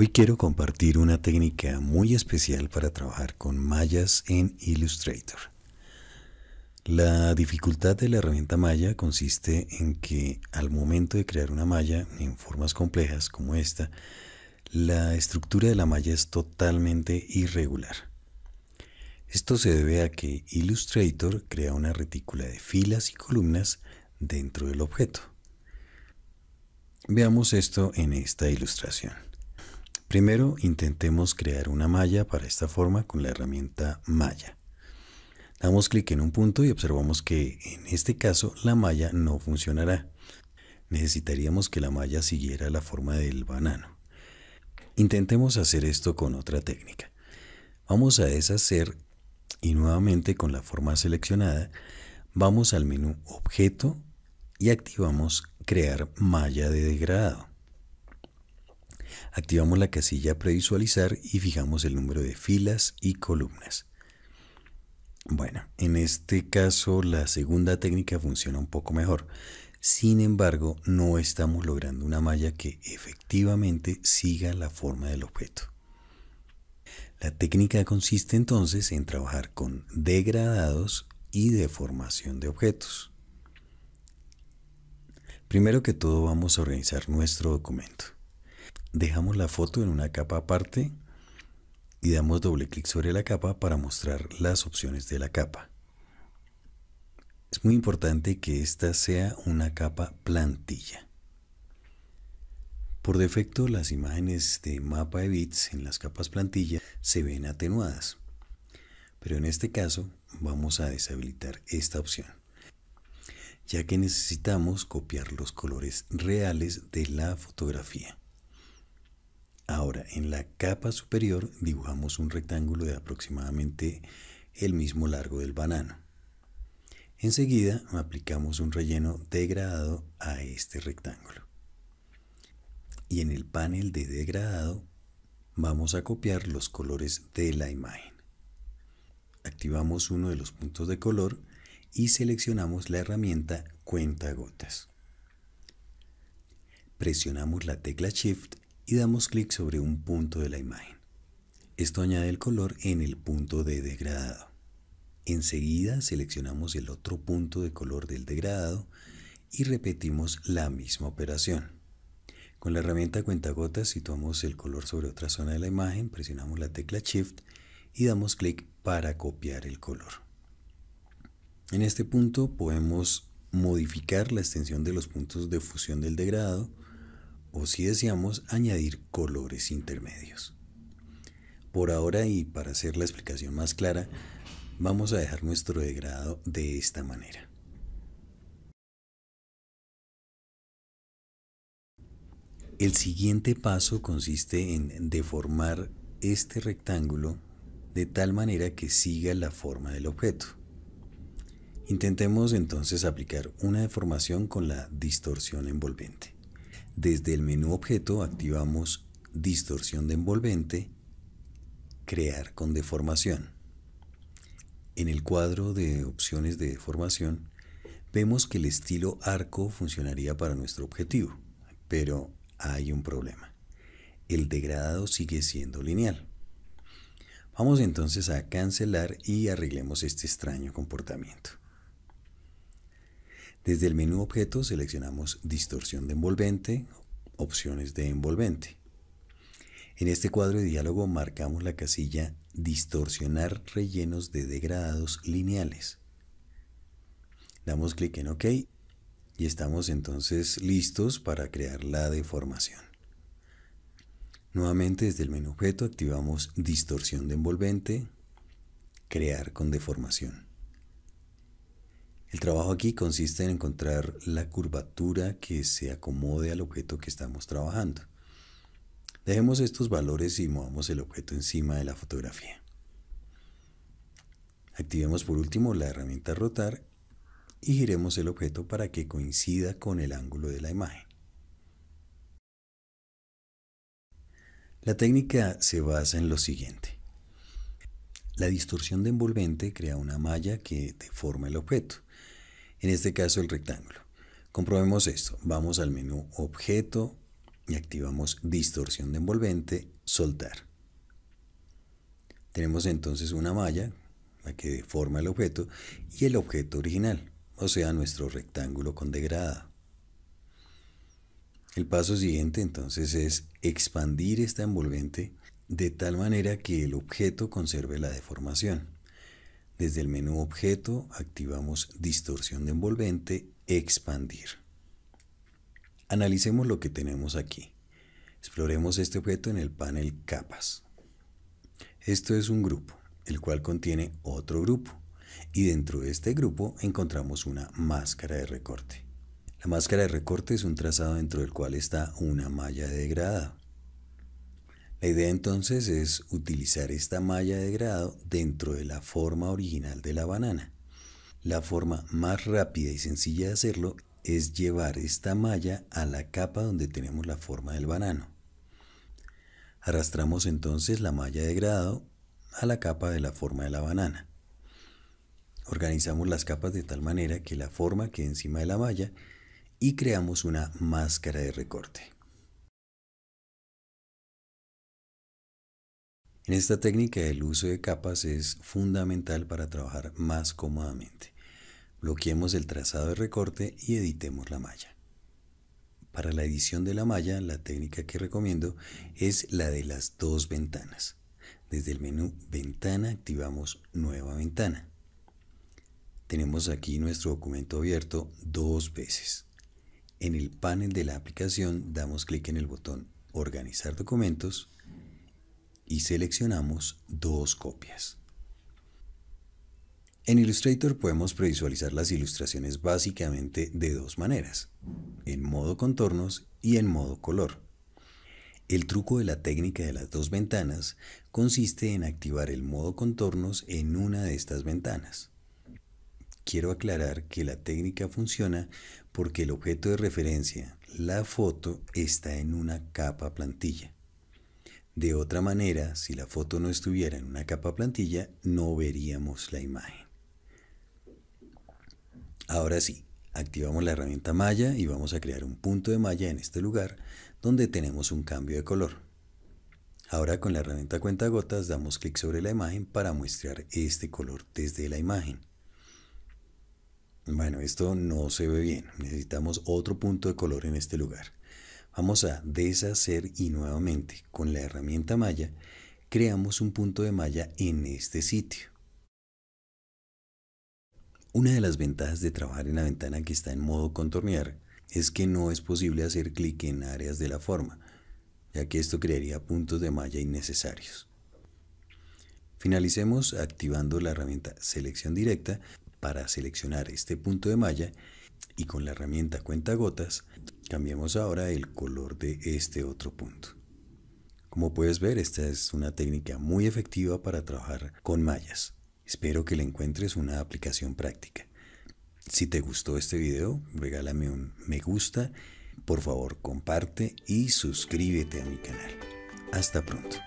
Hoy quiero compartir una técnica muy especial para trabajar con mallas en Illustrator. La dificultad de la herramienta malla consiste en que al momento de crear una malla en formas complejas como esta, la estructura de la malla es totalmente irregular. Esto se debe a que Illustrator crea una retícula de filas y columnas dentro del objeto. Veamos esto en esta ilustración. Primero intentemos crear una malla para esta forma con la herramienta malla. Damos clic en un punto y observamos que en este caso la malla no funcionará. Necesitaríamos que la malla siguiera la forma del banano. Intentemos hacer esto con otra técnica. Vamos a deshacer y nuevamente con la forma seleccionada vamos al menú objeto y activamos crear malla de degradado. Activamos la casilla previsualizar y fijamos el número de filas y columnas. Bueno, en este caso la segunda técnica funciona un poco mejor. Sin embargo, no estamos logrando una malla que efectivamente siga la forma del objeto. La técnica consiste entonces en trabajar con degradados y deformación de objetos. Primero que todo vamos a organizar nuestro documento dejamos la foto en una capa aparte y damos doble clic sobre la capa para mostrar las opciones de la capa. Es muy importante que esta sea una capa plantilla. Por defecto, las imágenes de mapa de bits en las capas plantilla se ven atenuadas, pero en este caso vamos a deshabilitar esta opción, ya que necesitamos copiar los colores reales de la fotografía. Ahora, en la capa superior dibujamos un rectángulo de aproximadamente el mismo largo del banano. Enseguida aplicamos un relleno degradado a este rectángulo. Y en el panel de degradado vamos a copiar los colores de la imagen. Activamos uno de los puntos de color y seleccionamos la herramienta cuenta gotas. Presionamos la tecla Shift y damos clic sobre un punto de la imagen. Esto añade el color en el punto de degradado. Enseguida seleccionamos el otro punto de color del degradado y repetimos la misma operación. Con la herramienta cuentagotas situamos el color sobre otra zona de la imagen, presionamos la tecla Shift y damos clic para copiar el color. En este punto podemos modificar la extensión de los puntos de fusión del degradado o si deseamos añadir colores intermedios. Por ahora y para hacer la explicación más clara, vamos a dejar nuestro degradado de esta manera. El siguiente paso consiste en deformar este rectángulo de tal manera que siga la forma del objeto. Intentemos entonces aplicar una deformación con la distorsión envolvente. Desde el menú objeto activamos distorsión de envolvente, crear con deformación. En el cuadro de opciones de deformación vemos que el estilo arco funcionaría para nuestro objetivo, pero hay un problema. El degradado sigue siendo lineal. Vamos entonces a cancelar y arreglemos este extraño comportamiento. Desde el menú objeto seleccionamos distorsión de envolvente, opciones de envolvente. En este cuadro de diálogo marcamos la casilla distorsionar rellenos de degradados lineales. Damos clic en OK y estamos entonces listos para crear la deformación. Nuevamente desde el menú objeto activamos distorsión de envolvente, crear con deformación. El trabajo aquí consiste en encontrar la curvatura que se acomode al objeto que estamos trabajando. Dejemos estos valores y movamos el objeto encima de la fotografía. Activemos por último la herramienta rotar y giremos el objeto para que coincida con el ángulo de la imagen. La técnica se basa en lo siguiente. La distorsión de envolvente crea una malla que deforma el objeto en este caso el rectángulo. Comprobemos esto. Vamos al menú Objeto y activamos Distorsión de envolvente, Soltar. Tenemos entonces una malla, la que deforma el objeto, y el objeto original, o sea, nuestro rectángulo con degradado. El paso siguiente entonces es expandir esta envolvente de tal manera que el objeto conserve la deformación. Desde el menú Objeto activamos Distorsión de envolvente, Expandir. Analicemos lo que tenemos aquí. Exploremos este objeto en el panel Capas. Esto es un grupo, el cual contiene otro grupo, y dentro de este grupo encontramos una máscara de recorte. La máscara de recorte es un trazado dentro del cual está una malla de la idea entonces es utilizar esta malla de grado dentro de la forma original de la banana. La forma más rápida y sencilla de hacerlo es llevar esta malla a la capa donde tenemos la forma del banano. Arrastramos entonces la malla de grado a la capa de la forma de la banana. Organizamos las capas de tal manera que la forma quede encima de la malla y creamos una máscara de recorte. En esta técnica el uso de capas es fundamental para trabajar más cómodamente. Bloqueemos el trazado de recorte y editemos la malla. Para la edición de la malla, la técnica que recomiendo es la de las dos ventanas. Desde el menú Ventana activamos Nueva ventana. Tenemos aquí nuestro documento abierto dos veces. En el panel de la aplicación damos clic en el botón Organizar documentos y seleccionamos dos copias. En Illustrator podemos previsualizar las ilustraciones básicamente de dos maneras, en modo contornos y en modo color. El truco de la técnica de las dos ventanas consiste en activar el modo contornos en una de estas ventanas. Quiero aclarar que la técnica funciona porque el objeto de referencia, la foto, está en una capa plantilla. De otra manera, si la foto no estuviera en una capa plantilla, no veríamos la imagen. Ahora sí, activamos la herramienta malla y vamos a crear un punto de malla en este lugar donde tenemos un cambio de color. Ahora con la herramienta cuenta gotas damos clic sobre la imagen para mostrar este color desde la imagen. Bueno, esto no se ve bien, necesitamos otro punto de color en este lugar. Vamos a deshacer y nuevamente con la herramienta malla creamos un punto de malla en este sitio. Una de las ventajas de trabajar en la ventana que está en modo contornear es que no es posible hacer clic en áreas de la forma, ya que esto crearía puntos de malla innecesarios. Finalicemos activando la herramienta selección directa para seleccionar este punto de malla y con la herramienta cuenta gotas Cambiemos ahora el color de este otro punto. Como puedes ver, esta es una técnica muy efectiva para trabajar con mallas. Espero que le encuentres una aplicación práctica. Si te gustó este video, regálame un me gusta, por favor comparte y suscríbete a mi canal. Hasta pronto.